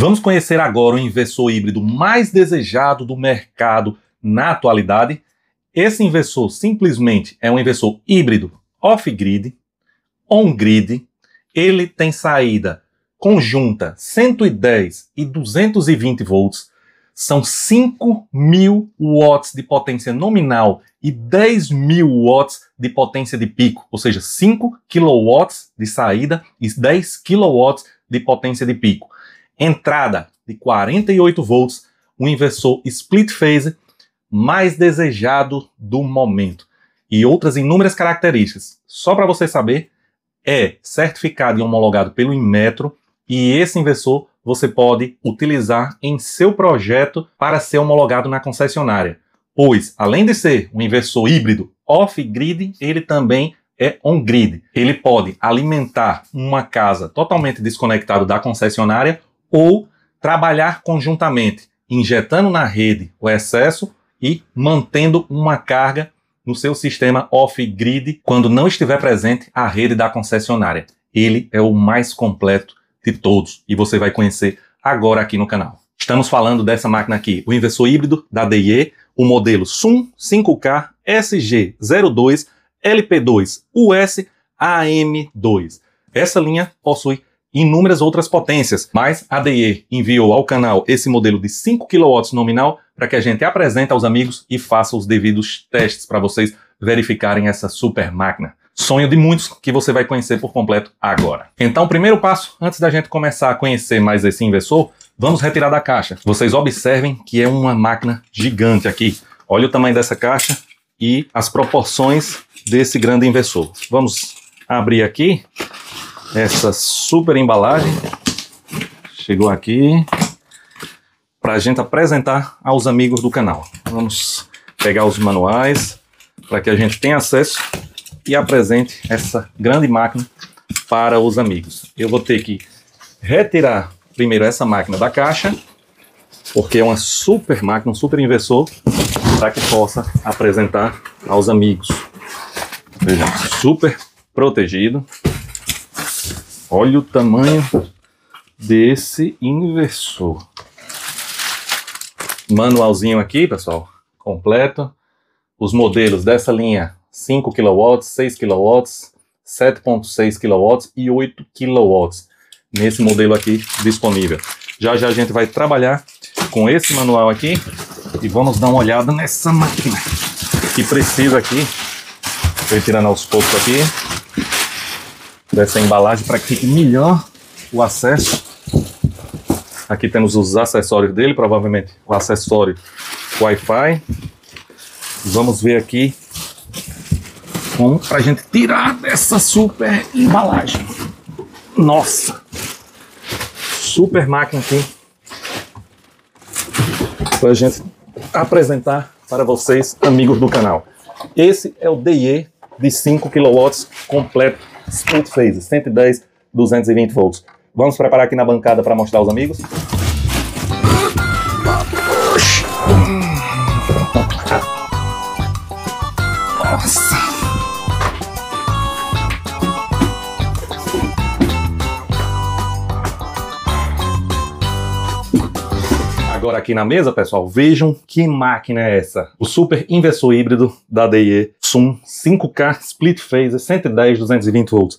Vamos conhecer agora o inversor híbrido mais desejado do mercado na atualidade. Esse inversor simplesmente é um inversor híbrido off-grid, on-grid. Ele tem saída conjunta 110 e 220 volts. São 5.000 mil watts de potência nominal e 10.000 mil watts de potência de pico, ou seja, 5 kW de saída e 10 kW de potência de pico entrada de 48 volts, um inversor split phase mais desejado do momento e outras inúmeras características. Só para você saber, é certificado e homologado pelo Inmetro e esse inversor você pode utilizar em seu projeto para ser homologado na concessionária, pois além de ser um inversor híbrido off-grid, ele também é on-grid. Ele pode alimentar uma casa totalmente desconectada da concessionária ou trabalhar conjuntamente, injetando na rede o excesso e mantendo uma carga no seu sistema off-grid quando não estiver presente a rede da concessionária. Ele é o mais completo de todos e você vai conhecer agora aqui no canal. Estamos falando dessa máquina aqui, o inversor híbrido da DIE, o modelo SUM 5K SG02 LP2 US AM2. Essa linha possui inúmeras outras potências, mas a DE enviou ao canal esse modelo de 5 kW nominal para que a gente apresente aos amigos e faça os devidos testes para vocês verificarem essa super máquina. Sonho de muitos que você vai conhecer por completo agora. Então, primeiro passo, antes da gente começar a conhecer mais esse inversor, vamos retirar da caixa. Vocês observem que é uma máquina gigante aqui. Olha o tamanho dessa caixa e as proporções desse grande inversor. Vamos abrir aqui essa super embalagem. Chegou aqui para a gente apresentar aos amigos do canal. Vamos pegar os manuais para que a gente tenha acesso e apresente essa grande máquina para os amigos. Eu vou ter que retirar primeiro essa máquina da caixa, porque é uma super máquina, um super inversor, para que possa apresentar aos amigos. Veja, super protegido. Olha o tamanho desse inversor. Manualzinho aqui, pessoal, completo. Os modelos dessa linha, 5 kW, 6 kW, 7.6 kW e 8 kW. Nesse modelo aqui disponível. Já já a gente vai trabalhar com esse manual aqui e vamos dar uma olhada nessa máquina que precisa aqui. Estou tirando aos poucos aqui dessa embalagem para que fique melhor o acesso. Aqui temos os acessórios dele, provavelmente o acessório Wi-Fi. Vamos ver aqui como para a gente tirar dessa super embalagem. Nossa! Super máquina aqui para a gente apresentar para vocês, amigos do canal. Esse é o DE de 5 kW completo split phase, 110, 220 volts. Vamos preparar aqui na bancada para mostrar aos amigos. Agora aqui na mesa, pessoal, vejam que máquina é essa. O super inversor híbrido da DE Sum 5K Split Phase 110 220 volts.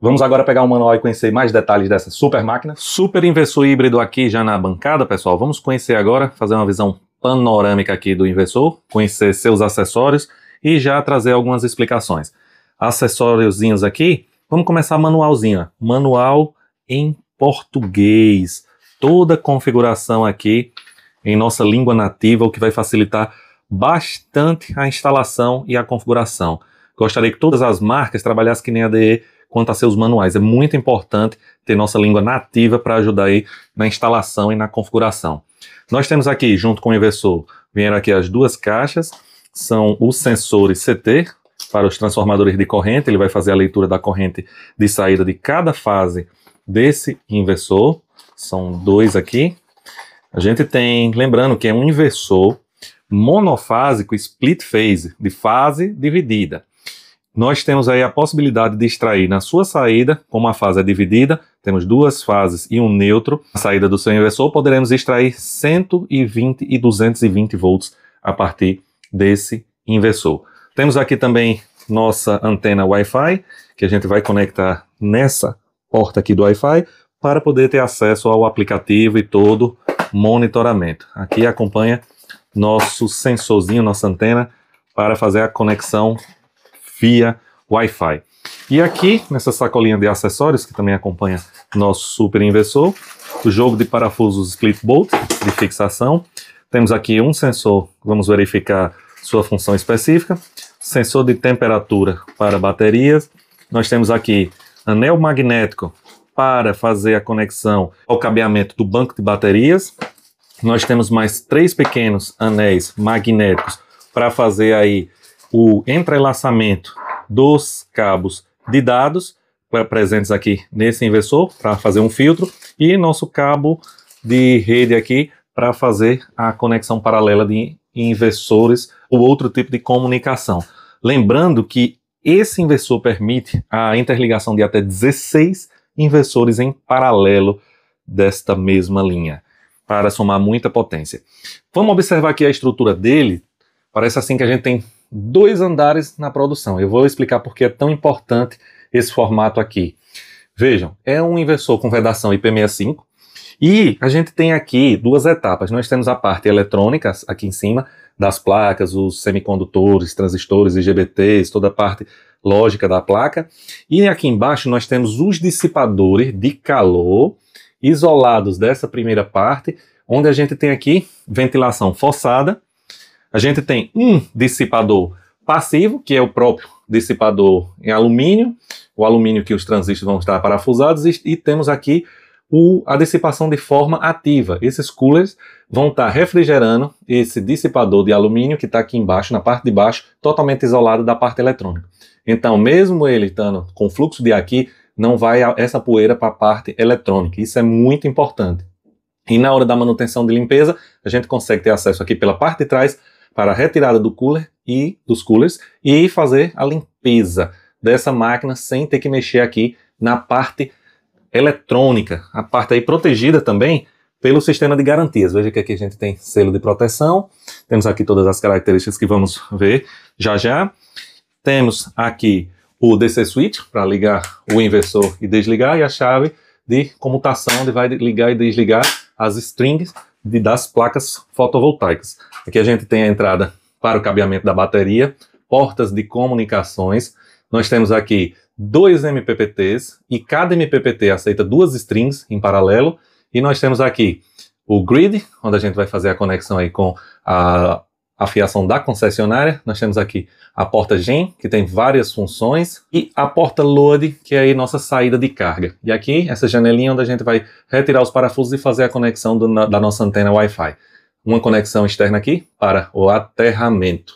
Vamos agora pegar o manual e conhecer mais detalhes dessa super máquina. Super inversor híbrido aqui já na bancada, pessoal. Vamos conhecer agora, fazer uma visão panorâmica aqui do inversor, conhecer seus acessórios e já trazer algumas explicações. Acessóriozinhos aqui, vamos começar manualzinho. Manual em português. Toda a configuração aqui em nossa língua nativa, o que vai facilitar bastante a instalação e a configuração. Gostaria que todas as marcas trabalhassem que nem a DE quanto a seus manuais. É muito importante ter nossa língua nativa para ajudar aí na instalação e na configuração. Nós temos aqui, junto com o inversor, vieram aqui as duas caixas, são os sensores CT para os transformadores de corrente, ele vai fazer a leitura da corrente de saída de cada fase desse inversor, são dois aqui. A gente tem, lembrando que é um inversor monofásico split phase, de fase dividida. Nós temos aí a possibilidade de extrair na sua saída, como a fase é dividida, temos duas fases e um neutro, saída do seu inversor, poderemos extrair 120 e 220 volts a partir desse inversor. Temos aqui também nossa antena Wi-Fi, que a gente vai conectar nessa porta aqui do Wi-Fi, para poder ter acesso ao aplicativo e todo monitoramento. Aqui acompanha nosso sensorzinho, nossa antena, para fazer a conexão via Wi-Fi. E aqui, nessa sacolinha de acessórios, que também acompanha nosso super inversor, o jogo de parafusos split bolt, de fixação. Temos aqui um sensor, vamos verificar sua função específica. Sensor de temperatura para baterias. Nós temos aqui anel magnético para fazer a conexão ao cabeamento do banco de baterias. Nós temos mais três pequenos anéis magnéticos para fazer aí o entrelaçamento dos cabos de dados presentes aqui nesse inversor para fazer um filtro e nosso cabo de rede aqui para fazer a conexão paralela de inversores ou outro tipo de comunicação. Lembrando que esse inversor permite a interligação de até 16 inversores em paralelo desta mesma linha para somar muita potência. Vamos observar aqui a estrutura dele. Parece assim que a gente tem dois andares na produção. Eu vou explicar porque é tão importante esse formato aqui. Vejam, é um inversor com vedação IP65 e a gente tem aqui duas etapas. Nós temos a parte eletrônica aqui em cima das placas, os semicondutores, transistores, IGBTs, toda a parte lógica da placa. E aqui embaixo nós temos os dissipadores de calor isolados dessa primeira parte, onde a gente tem aqui ventilação forçada, a gente tem um dissipador passivo, que é o próprio dissipador em alumínio, o alumínio que os transistores vão estar parafusados, e, e temos aqui o, a dissipação de forma ativa. Esses coolers vão estar refrigerando esse dissipador de alumínio que está aqui embaixo, na parte de baixo, totalmente isolado da parte eletrônica. Então, mesmo ele estando com fluxo de ar aqui, não vai essa poeira para a parte eletrônica. Isso é muito importante. E na hora da manutenção de limpeza, a gente consegue ter acesso aqui pela parte de trás para a retirada do cooler e dos coolers e fazer a limpeza dessa máquina sem ter que mexer aqui na parte eletrônica, a parte aí protegida também pelo sistema de garantias. Veja que aqui a gente tem selo de proteção, temos aqui todas as características que vamos ver já já. Temos aqui o DC switch para ligar o inversor e desligar e a chave de comutação onde vai ligar e desligar as strings de, das placas fotovoltaicas. Aqui a gente tem a entrada para o cabeamento da bateria, portas de comunicações. Nós temos aqui dois MPPTs e cada MPPT aceita duas strings em paralelo. E nós temos aqui o grid, onde a gente vai fazer a conexão aí com a a fiação da concessionária. Nós temos aqui a porta GEM, que tem várias funções, e a porta LOAD, que é a nossa saída de carga. E aqui, essa janelinha onde a gente vai retirar os parafusos e fazer a conexão do, na, da nossa antena Wi-Fi. Uma conexão externa aqui para o aterramento.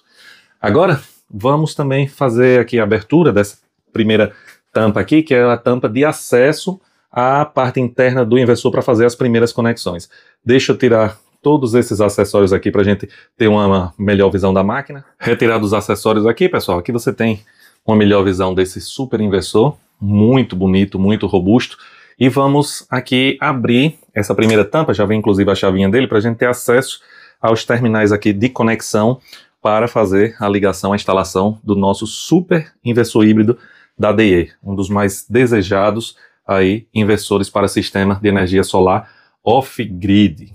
Agora, vamos também fazer aqui a abertura dessa primeira tampa aqui, que é a tampa de acesso à parte interna do inversor para fazer as primeiras conexões. Deixa eu tirar todos esses acessórios aqui para a gente ter uma melhor visão da máquina. Retirado os acessórios aqui, pessoal, aqui você tem uma melhor visão desse super inversor, muito bonito, muito robusto. E vamos aqui abrir essa primeira tampa, já vem inclusive a chavinha dele, para a gente ter acesso aos terminais aqui de conexão para fazer a ligação, a instalação do nosso super inversor híbrido da DE, um dos mais desejados aí inversores para sistema de energia solar off-grid.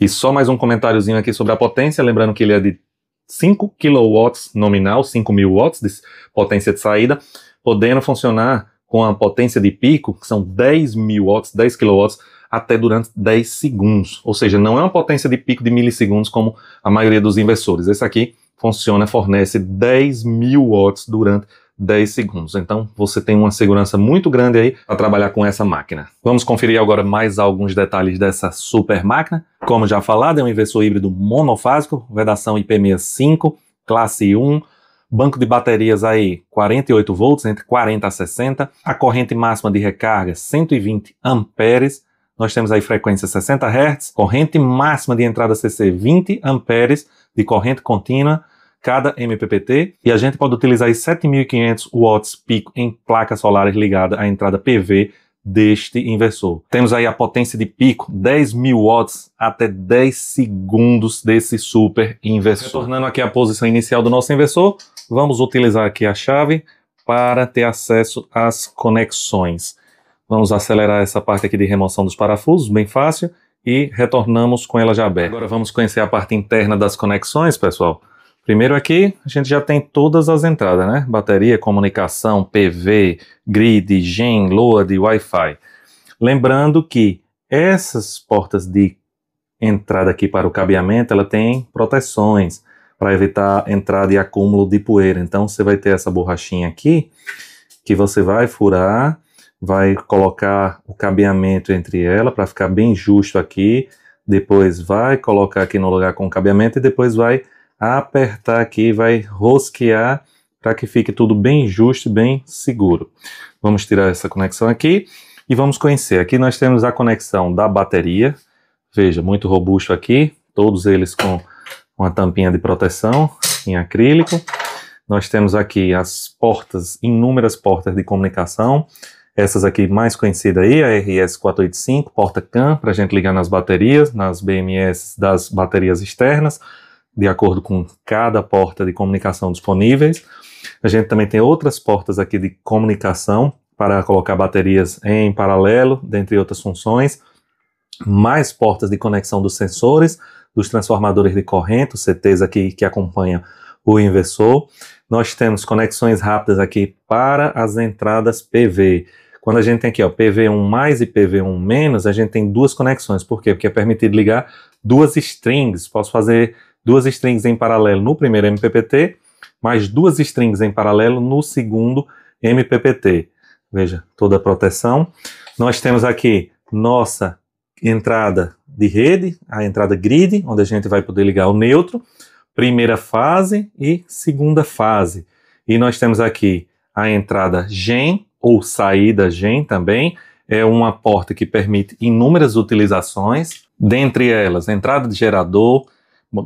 E só mais um comentáriozinho aqui sobre a potência, lembrando que ele é de 5 kW nominal, 5000 watts de potência de saída, podendo funcionar com a potência de pico, que são 10.000 mil watts, 10 kW, até durante 10 segundos. Ou seja, não é uma potência de pico de milissegundos como a maioria dos inversores. Esse aqui funciona, fornece 10 mil watts durante 10 segundos. Então você tem uma segurança muito grande aí para trabalhar com essa máquina. Vamos conferir agora mais alguns detalhes dessa super máquina. Como já falado, é um inversor híbrido monofásico, vedação IP65, classe 1, banco de baterias aí 48 volts, entre 40 a 60, a corrente máxima de recarga 120 amperes, nós temos aí frequência 60 Hz, corrente máxima de entrada CC 20 amperes de corrente contínua, cada MPPT e a gente pode utilizar 7.500 watts pico em placas solares ligada à entrada PV deste inversor. Temos aí a potência de pico, 10.000 watts até 10 segundos desse super inversor. Retornando aqui à posição inicial do nosso inversor, vamos utilizar aqui a chave para ter acesso às conexões. Vamos acelerar essa parte aqui de remoção dos parafusos, bem fácil, e retornamos com ela já aberta. Agora vamos conhecer a parte interna das conexões, pessoal. Primeiro aqui, a gente já tem todas as entradas, né? Bateria, comunicação, PV, grid, GEM, LOAD, Wi-Fi. Lembrando que essas portas de entrada aqui para o cabeamento, ela tem proteções para evitar entrada e acúmulo de poeira. Então você vai ter essa borrachinha aqui que você vai furar, vai colocar o cabeamento entre ela para ficar bem justo aqui, depois vai colocar aqui no lugar com o cabeamento e depois vai apertar aqui, vai rosquear para que fique tudo bem justo e bem seguro. Vamos tirar essa conexão aqui e vamos conhecer. Aqui nós temos a conexão da bateria, veja, muito robusto aqui, todos eles com uma tampinha de proteção em acrílico. Nós temos aqui as portas, inúmeras portas de comunicação, essas aqui mais conhecida aí, a RS485, porta CAN, para a gente ligar nas baterias, nas BMS das baterias externas de acordo com cada porta de comunicação disponíveis. A gente também tem outras portas aqui de comunicação para colocar baterias em paralelo, dentre outras funções. Mais portas de conexão dos sensores, dos transformadores de corrente, o CTs aqui que acompanha o inversor. Nós temos conexões rápidas aqui para as entradas PV. Quando a gente tem aqui ó, PV1 mais e PV1 menos, a gente tem duas conexões. Por quê? Porque é permitido ligar duas strings. Posso fazer duas strings em paralelo no primeiro MPPT, mais duas strings em paralelo no segundo MPPT. Veja, toda a proteção. Nós temos aqui nossa entrada de rede, a entrada grid, onde a gente vai poder ligar o neutro, primeira fase e segunda fase. E nós temos aqui a entrada gen ou saída gen também, é uma porta que permite inúmeras utilizações, dentre elas entrada de gerador,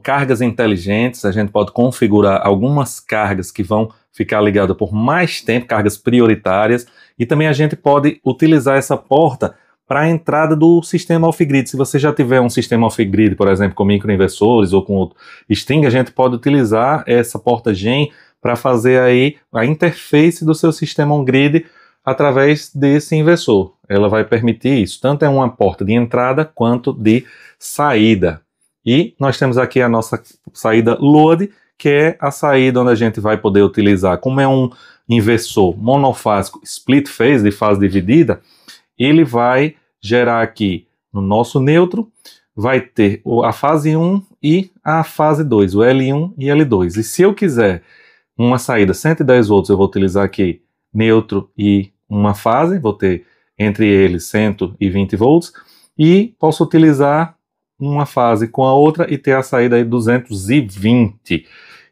cargas inteligentes, a gente pode configurar algumas cargas que vão ficar ligadas por mais tempo, cargas prioritárias, e também a gente pode utilizar essa porta para a entrada do sistema off-grid. Se você já tiver um sistema off-grid, por exemplo, com microinversores ou com outro Sting, a gente pode utilizar essa porta GEM para fazer aí a interface do seu sistema on-grid através desse inversor. Ela vai permitir isso, tanto é uma porta de entrada quanto de saída. E nós temos aqui a nossa saída LOAD, que é a saída onde a gente vai poder utilizar. Como é um inversor monofásico split phase, de fase dividida, ele vai gerar aqui no nosso neutro, vai ter a fase 1 e a fase 2, o L1 e L2. E se eu quiser uma saída 110 volts, eu vou utilizar aqui neutro e uma fase, vou ter entre eles 120 volts, e posso utilizar uma fase com a outra e ter a saída aí 220.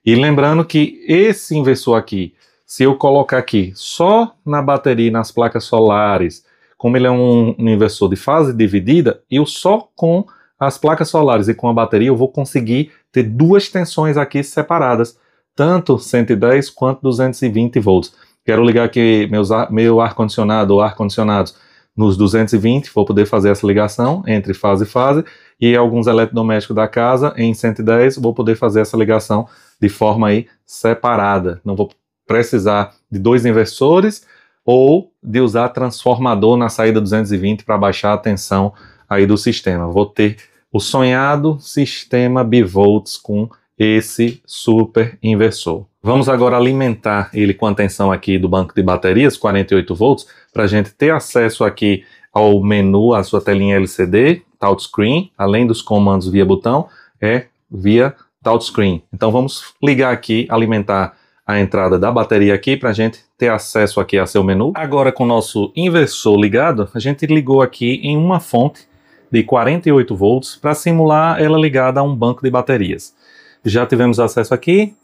E lembrando que esse inversor aqui, se eu colocar aqui só na bateria e nas placas solares, como ele é um, um inversor de fase dividida, eu só com as placas solares e com a bateria eu vou conseguir ter duas tensões aqui separadas, tanto 110 quanto 220 volts. Quero ligar aqui meus, meu ar-condicionado ou ar-condicionados nos 220, vou poder fazer essa ligação entre fase e fase, e alguns eletrodomésticos da casa em 110, vou poder fazer essa ligação de forma aí separada. Não vou precisar de dois inversores ou de usar transformador na saída 220 para baixar a tensão aí do sistema. Vou ter o sonhado sistema bivolts com esse super inversor. Vamos agora alimentar ele com a tensão aqui do banco de baterias, 48 volts, para a gente ter acesso aqui ao menu, à sua telinha LCD, touchscreen, além dos comandos via botão, é via touchscreen. Então vamos ligar aqui, alimentar a entrada da bateria aqui para a gente ter acesso aqui a seu menu. Agora com o nosso inversor ligado, a gente ligou aqui em uma fonte de 48 volts para simular ela ligada a um banco de baterias. Já tivemos acesso aqui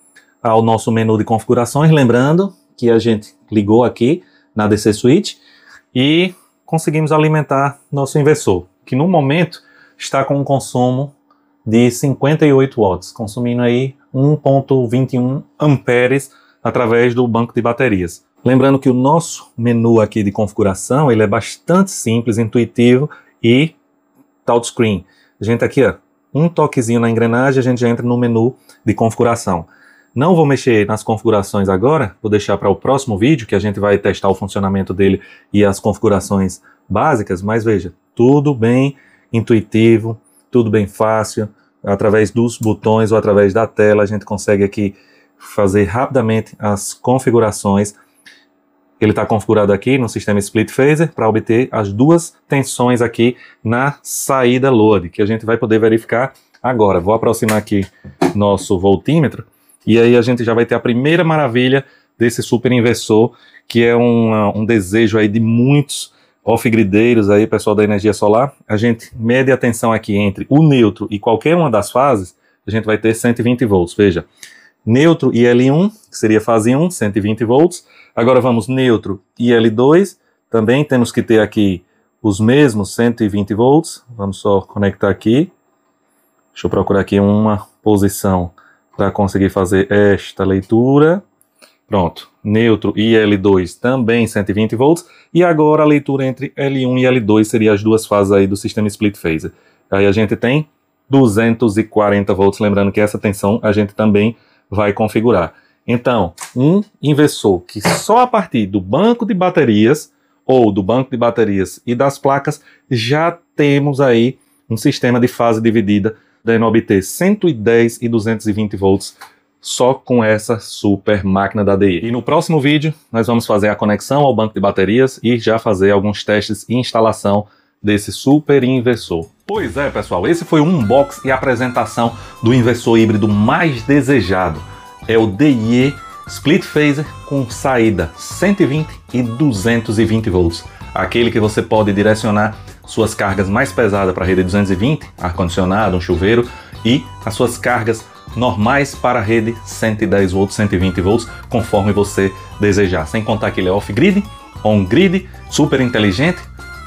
ao nosso menu de configurações, lembrando que a gente ligou aqui na DC Switch e conseguimos alimentar nosso inversor que no momento está com um consumo de 58 watts, consumindo aí 1.21 amperes através do banco de baterias. Lembrando que o nosso menu aqui de configuração, ele é bastante simples, intuitivo e touchscreen. A gente aqui, ó, um toquezinho na engrenagem, a gente já entra no menu de configuração. Não vou mexer nas configurações agora, vou deixar para o próximo vídeo, que a gente vai testar o funcionamento dele e as configurações básicas, mas veja, tudo bem intuitivo, tudo bem fácil, através dos botões ou através da tela, a gente consegue aqui fazer rapidamente as configurações. Ele está configurado aqui no sistema Split Phaser para obter as duas tensões aqui na saída load, que a gente vai poder verificar agora. Vou aproximar aqui nosso voltímetro e aí a gente já vai ter a primeira maravilha desse super inversor, que é um, um desejo aí de muitos off grideiros aí, pessoal da energia solar, a gente mede a tensão aqui entre o neutro e qualquer uma das fases, a gente vai ter 120 volts. Veja, neutro e L1, que seria fase 1, 120 volts. Agora vamos neutro e L2, também temos que ter aqui os mesmos 120 volts. Vamos só conectar aqui. Deixa eu procurar aqui uma posição para conseguir fazer esta leitura. Pronto, neutro e L2 também 120 volts. E agora a leitura entre L1 e L2 seria as duas fases aí do sistema split phase. Aí a gente tem 240 volts, lembrando que essa tensão a gente também vai configurar. Então, um inversor que só a partir do banco de baterias ou do banco de baterias e das placas já temos aí um sistema de fase dividida da obter 110 e 220 volts só com essa super máquina da DI. E no próximo vídeo, nós vamos fazer a conexão ao banco de baterias e já fazer alguns testes e instalação desse super inversor. Pois é, pessoal, esse foi um unbox e apresentação do inversor híbrido mais desejado. É o DIE Split Phaser com saída 120 e 220 volts. Aquele que você pode direcionar suas cargas mais pesadas para a rede 220, ar-condicionado, um chuveiro, e as suas cargas normais para a rede 110 volts, 120 volts, conforme você desejar. Sem contar que ele é off-grid, on-grid, super inteligente,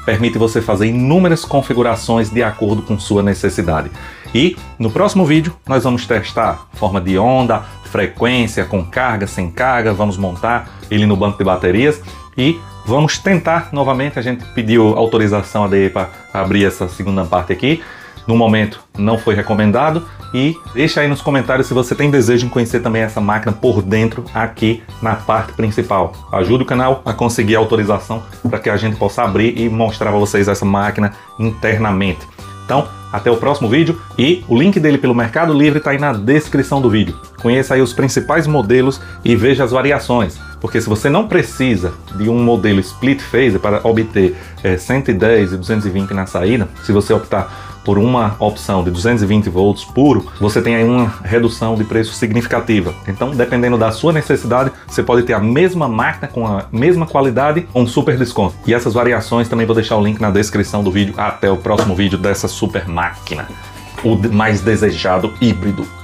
permite você fazer inúmeras configurações de acordo com sua necessidade. E no próximo vídeo nós vamos testar forma de onda, frequência, com carga, sem carga, vamos montar ele no banco de baterias e vamos tentar novamente, a gente pediu autorização a DE para abrir essa segunda parte aqui, no momento não foi recomendado. E deixa aí nos comentários se você tem desejo em conhecer também essa máquina por dentro aqui na parte principal. Ajuda o canal a conseguir autorização para que a gente possa abrir e mostrar para vocês essa máquina internamente. Então, até o próximo vídeo e o link dele pelo Mercado Livre está aí na descrição do vídeo. Conheça aí os principais modelos e veja as variações, porque se você não precisa de um modelo split phase para obter é, eh, 110 e 220 na saída, se você optar por uma opção de 220 volts puro, você tem aí uma redução de preço significativa. Então, dependendo da sua necessidade, você pode ter a mesma máquina com a mesma qualidade com um super desconto. E essas variações também vou deixar o link na descrição do vídeo. Até o próximo vídeo dessa super máquina, o mais desejado híbrido.